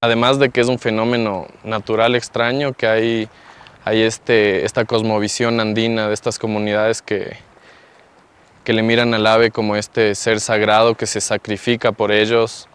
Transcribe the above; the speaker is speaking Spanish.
Además de que es un fenómeno natural extraño, que hay, hay este, esta cosmovisión andina de estas comunidades que, que le miran al ave como este ser sagrado que se sacrifica por ellos.